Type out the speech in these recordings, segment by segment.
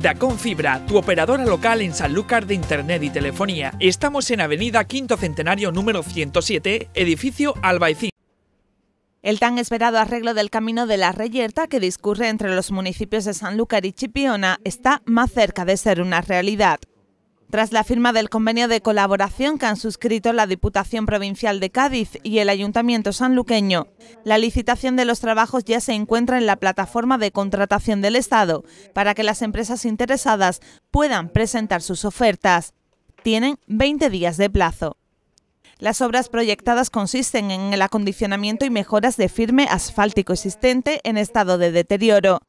Dacon Fibra, tu operadora local en Sanlúcar de Internet y Telefonía. Estamos en Avenida Quinto Centenario número 107, edificio Albaicín. El tan esperado arreglo del camino de la Reyerta que discurre entre los municipios de Sanlúcar y Chipiona está más cerca de ser una realidad. Tras la firma del convenio de colaboración que han suscrito la Diputación Provincial de Cádiz y el Ayuntamiento sanluqueño, la licitación de los trabajos ya se encuentra en la plataforma de contratación del Estado para que las empresas interesadas puedan presentar sus ofertas. Tienen 20 días de plazo. Las obras proyectadas consisten en el acondicionamiento y mejoras de firme asfáltico existente en estado de deterioro.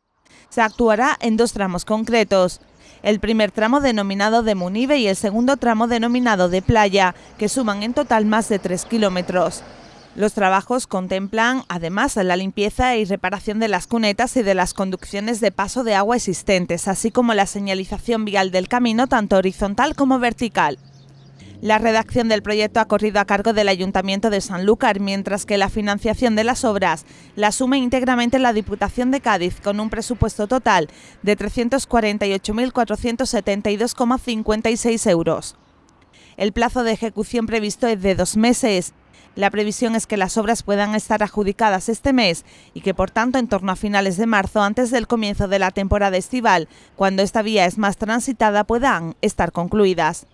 Se actuará en dos tramos concretos el primer tramo denominado de Munive y el segundo tramo denominado de Playa, que suman en total más de 3 kilómetros. Los trabajos contemplan además la limpieza y reparación de las cunetas y de las conducciones de paso de agua existentes, así como la señalización vial del camino tanto horizontal como vertical. La redacción del proyecto ha corrido a cargo del Ayuntamiento de Sanlúcar, mientras que la financiación de las obras la asume íntegramente la Diputación de Cádiz, con un presupuesto total de 348.472,56 euros. El plazo de ejecución previsto es de dos meses la previsión es que las obras puedan estar adjudicadas este mes y que, por tanto, en torno a finales de marzo, antes del comienzo de la temporada estival, cuando esta vía es más transitada, puedan estar concluidas.